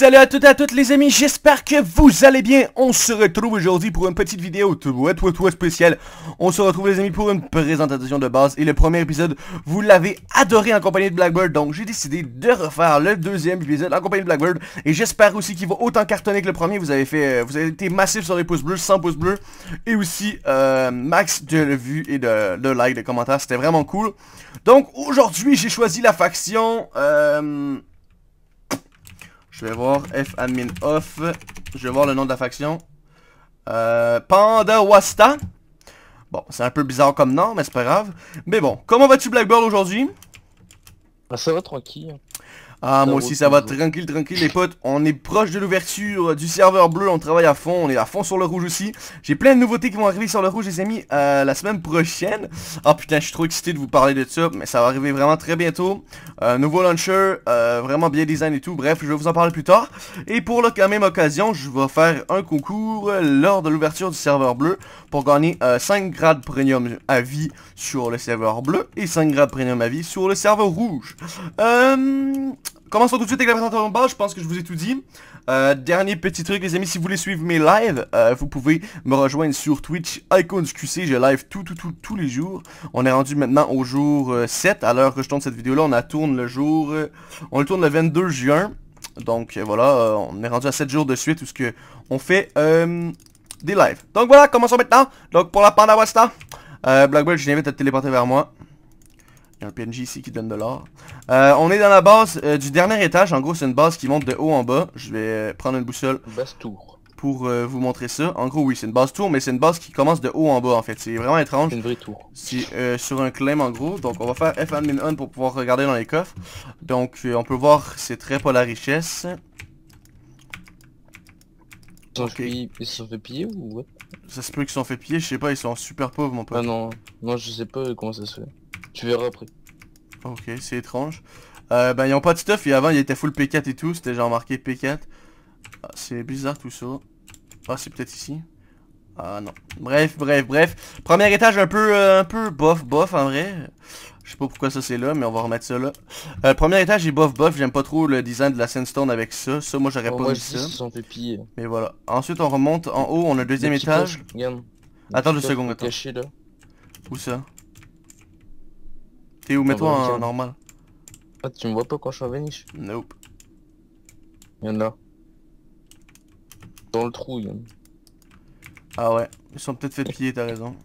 Salut à toutes et à toutes les amis, j'espère que vous allez bien. On se retrouve aujourd'hui pour une petite vidéo tout, tout, toi spéciale. On se retrouve les amis pour une présentation de base et le premier épisode, vous l'avez adoré en compagnie de Blackbird. Donc j'ai décidé de refaire le deuxième épisode en compagnie de Blackbird et j'espère aussi qu'il va autant cartonner que le premier. Vous avez fait euh, vous avez été massif sur les pouces bleus, 100 pouces bleus et aussi euh, max de vues et de, de likes, de commentaires, c'était vraiment cool. Donc aujourd'hui, j'ai choisi la faction euh je vais voir F admin off. Je vais voir le nom de la faction. Euh, Panda Wasta. Bon, c'est un peu bizarre comme nom, mais c'est pas grave. Mais bon, comment vas-tu Blackbird aujourd'hui? Bah, ça va tranquille. Ah, moi aussi, ça va tranquille, tranquille, les potes. On est proche de l'ouverture euh, du serveur bleu. On travaille à fond. On est à fond sur le rouge aussi. J'ai plein de nouveautés qui vont arriver sur le rouge, les amis, euh, la semaine prochaine. Ah, putain, je suis trop excité de vous parler de ça. Mais ça va arriver vraiment très bientôt. Euh, nouveau launcher, euh, vraiment bien design et tout. Bref, je vais vous en parler plus tard. Et pour la même occasion, je vais faire un concours lors de l'ouverture du serveur bleu pour gagner 5 grades premium à vie sur le serveur bleu et 5 grades premium à vie sur le serveur rouge. Euh Commençons tout de suite avec la présentation en bas, je pense que je vous ai tout dit. Euh, dernier petit truc les amis, si vous voulez suivre mes lives, euh, vous pouvez me rejoindre sur Twitch QC je live tout, tout, tout, tous les jours. On est rendu maintenant au jour 7, euh, à l'heure que je tourne cette vidéo-là, on la tourne le jour, euh, on le tourne le 22 juin. Donc voilà, on est rendu à 7 jours de suite où ce que on fait des lives. Donc voilà, commençons maintenant. Donc pour la Panda Wasta, euh, je l'invite à te téléporter vers moi. Il y a un PNJ ici qui donne de l'or. Euh, on est dans la base euh, du dernier étage. En gros, c'est une base qui monte de haut en bas. Je vais euh, prendre une boussole. Base tour. Pour euh, vous montrer ça. En gros, oui, c'est une base tour, mais c'est une base qui commence de haut en bas, en fait. C'est vraiment étrange. C'est une vraie tour. C'est sur un claim, en gros. Donc, on va faire F admin on pour pouvoir regarder dans les coffres. Donc, on peut voir, c'est très pas la richesse. Ils se sont fait piller ou ouais Ça se peut qu'ils se sont fait piller, je sais pas, ils sont super pauvres, mon pote. Ah non, non, je sais pas comment ça se fait. Tu verras après. Ok, c'est étrange. Euh, ben, ils ont pas de stuff et avant, il était full P4 et tout. C'était genre marqué P4. Ah, c'est bizarre tout ça. Ah, c'est peut-être ici. Ah non. Bref, bref, bref. Premier étage un peu, euh, un peu bof, bof en vrai. Je sais pas pourquoi ça c'est là, mais on va remettre ça là. Euh, premier étage est bof, bof. J'aime pas trop le design de la sandstone avec ça. Ça, moi j'aurais pas eu ça. mais voilà. Ensuite, on remonte en haut. On a le deuxième étage. Attends deux secondes, attends. Où ça et où Mets-toi en normal. Ah, tu me vois pas quand je suis en il Nope. en a. Dans le trou, a. Ah ouais, ils sont peut-être fait piller, t'as raison.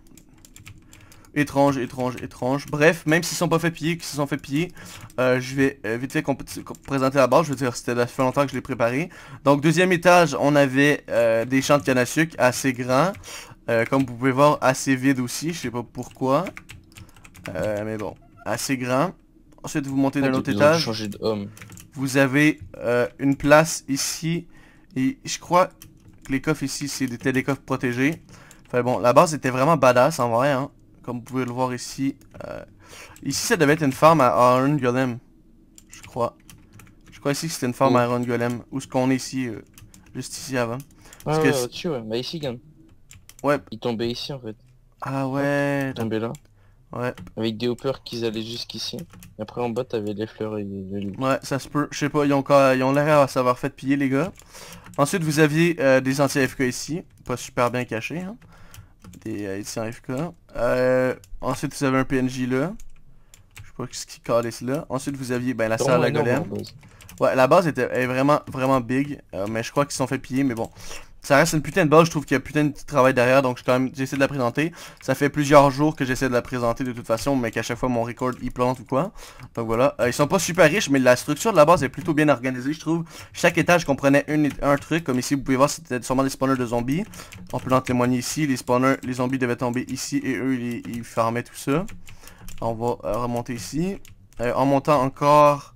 Étrange, étrange, étrange. Bref, même s'ils sont pas fait piller, qu'ils se sont fait piller, euh, je vais euh, vite fait présenter la barre. Je veux dire, c'était la fin longtemps que je l'ai préparé. Donc, deuxième étage, on avait euh, des champs de canne à sucre assez grands. comme vous pouvez voir, assez vides aussi. Je sais pas pourquoi. mais bon assez grand. Ensuite, vous montez dans l'autre étage. Vous avez euh, une place ici. Et je crois que les coffres ici, c'est des coffres protégés. Enfin bon, la base était vraiment badass en vrai. Hein. Comme vous pouvez le voir ici. Euh, ici, ça devait être une forme à Iron Golem. Je crois. Je crois ici que c'était une forme à oh. Iron Golem. Où ce qu'on est ici, euh, juste ici avant. ouais, Bah ici, gagne. Ouais. Il tombait ici en fait. Ah ouais. Il tombait là. Ouais. Avec des hoppers qu'ils allaient jusqu'ici. après en bas t'avais des fleurs et les Ouais ça se peut. Je sais pas, ils ont ils ont l'air à s'avoir fait piller les gars. Ensuite vous aviez euh, des anti-FK ici. Pas super bien cachés. Hein. Des anti euh, FK. Euh, ensuite vous avez un PNJ là. Je sais pas ce qui ici là. Ensuite vous aviez ben, la salle à la golem. Ouais la base était est vraiment vraiment big. mais je crois qu'ils se sont fait piller mais bon. Ça reste une putain de base, je trouve qu'il y a putain de travail derrière, donc j'essaie de la présenter. Ça fait plusieurs jours que j'essaie de la présenter de toute façon, mais qu'à chaque fois mon record il plante ou quoi. Donc voilà, euh, ils sont pas super riches, mais la structure de la base est plutôt bien organisée, je trouve. Chaque étage comprenait un truc, comme ici vous pouvez voir, c'était sûrement des spawners de zombies. On peut en témoigner ici, les spawners, les zombies devaient tomber ici, et eux, ils, fermaient tout ça. On va euh, remonter ici. Euh, en montant encore...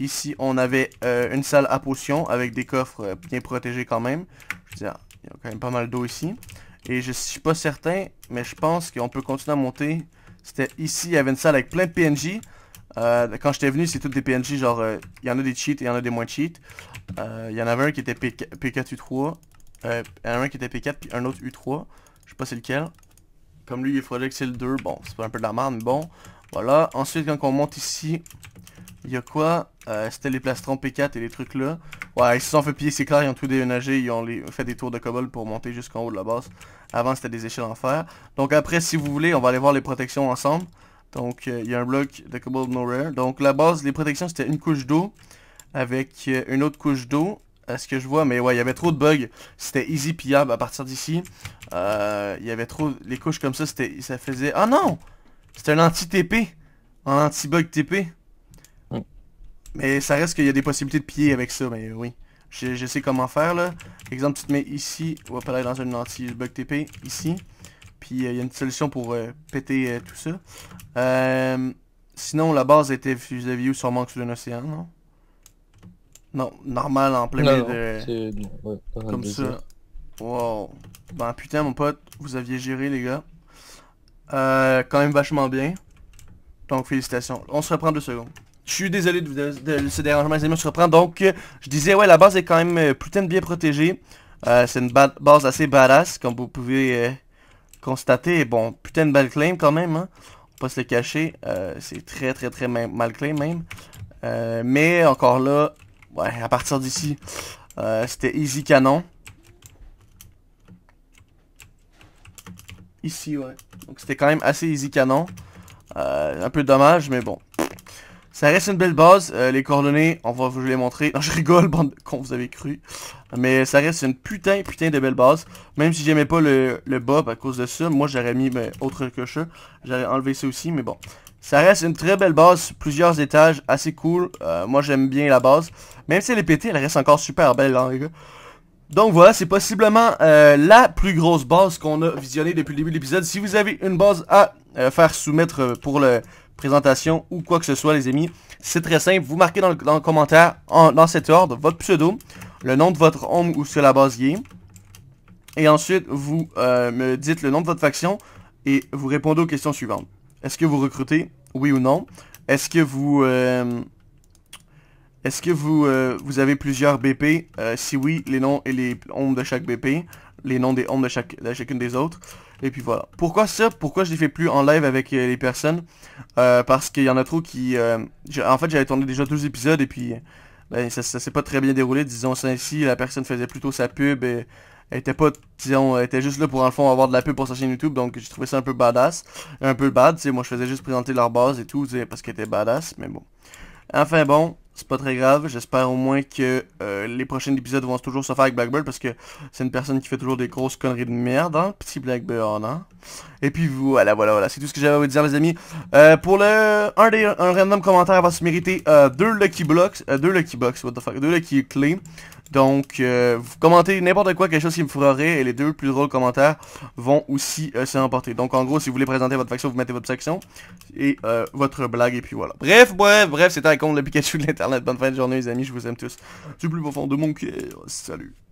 Ici, on avait une salle à potions avec des coffres bien protégés quand même il y a quand même pas mal d'eau ici. Et je suis pas certain, mais je pense qu'on peut continuer à monter. C'était ici, il y avait une salle avec plein de PNJ. Euh, quand j'étais venu, c'est toutes des PNJ, genre, euh, il y en a des cheats et il y en a des moins cheats. Euh, il y en avait un qui était P 4 U3, Il y en un qui était P4 puis un autre U3. Je sais pas c'est lequel. Comme lui, il faudrait que c'est le 2, bon, c'est pas un peu de la merde, mais bon. Voilà, ensuite quand on monte ici, il y a quoi euh, C'était les plastrons P4 et les trucs là. Ouais, ils se sont fait piller, c'est clair, ils ont tout déménagé, ils ont fait des tours de cobble pour monter jusqu'en haut de la base. Avant, c'était des échelles en fer. Donc après, si vous voulez, on va aller voir les protections ensemble. Donc, euh, il y a un bloc de cobble nowhere. Donc la base, les protections, c'était une couche d'eau avec euh, une autre couche d'eau. est ce que je vois, mais ouais, il y avait trop de bugs. C'était easy pillable à partir d'ici. Il y avait trop... Les couches comme ça, c'était ça faisait... Ah non C'était un anti-TP Un anti-bug TP mais ça reste qu'il y a des possibilités de piller avec ça, mais ben oui. Je, sais comment faire, là. exemple, tu te mets ici, on va parler dans une anti bug TP, ici. Puis euh, il y a une solution pour euh, péter euh, tout ça. sinon, la base était vis-à-vis sur manque sous un océan, non? Non, normal en plein Ouais, Comme ça. Wow. Ben putain mon pote, vous aviez géré les gars. quand même vachement bien. Donc félicitations. On se reprend deux secondes. Je suis désolé de, ce dérangement, les amis, on se Donc, euh, je disais, ouais, la base est quand même euh, putain de bien protégée. Euh, c'est une base assez badass, comme vous pouvez constater. Bon, putain de belle claim quand même, hein. On peut se le cacher. c'est très, très, très mal claim même. mais encore là, ouais, à partir d'ici, c'était easy canon. Ici, ouais. Donc, c'était quand même assez easy canon. un peu dommage, mais bon. Ça reste une belle base, euh, les coordonnées, on va vous les montrer. Non, je rigole, bande con, vous avez cru. Mais ça reste une putain, putain de belle base. Même si j'aimais pas le, le, bob à cause de ça, moi j'aurais mis ben, autre que ça. J'aurais enlevé ça aussi, mais bon. Ça reste une très belle base, plusieurs étages, assez cool. Euh, moi j'aime bien la base. Même si elle est pétée, elle reste encore super belle, hein, les gars. Donc voilà, c'est possiblement euh, la plus grosse base qu'on a visionnée depuis le début de l'épisode. Si vous avez une base à faire soumettre pour le présentation ou quoi que ce soit, les amis. C'est très simple. Vous marquez dans le, commentaire, en, dans cet ordre, votre pseudo, le nom de votre home ou sur la base y Et ensuite, vous euh, me dites le nom de votre faction et vous répondez aux questions suivantes. Est-ce que vous recrutez Oui ou non Est-ce que vous... Euh, est-ce que vous, euh, vous avez plusieurs BP Si oui, les noms et les hommes de chaque BP. Les noms des hommes de chacune des autres. Et puis voilà. Pourquoi ça Pourquoi je les fais plus en live avec euh, les personnes euh, Parce qu'il y en a trop qui... Euh, en fait, j'avais tourné déjà deux épisodes et puis... Ben, ça, s'est pas très bien déroulé, disons ça ainsi. La personne faisait plutôt sa pub et... Elle était pas, disons, elle était juste là pour en le fond avoir de la pub pour sa chaîne YouTube, donc j'ai trouvé ça un peu badass. Un peu bad, tu sais, moi je faisais juste présenter leur base et tout, parce qu'elle était badass, mais bon. Enfin bon, c'est pas très grave. J'espère au moins que euh, les prochains épisodes vont toujours se faire avec Blackbird parce que c'est une personne qui fait toujours des grosses conneries de merde, hein. Petit Blackbird, hein. Et puis voilà, voilà, voilà. C'est tout ce que j'avais à vous dire, les amis. Euh, pour le... Un, random commentaire va se mériter euh, deux Lucky Blocks. deux Lucky Box, what the fuck. Deux Lucky Clés. Donc, euh, vous commentez n'importe quoi, quelque chose qui me ferait, et les deux plus drôles commentaires vont aussi euh, se remporter. Donc, en gros, si vous voulez présenter votre faction, vous mettez votre faction et euh, votre blague, et puis voilà. Bref, bref, bref, c'était un compte le Pikachu de l'Internet. Bonne fin de journée, les amis, je vous aime tous. Du plus profond de mon cœur, salut.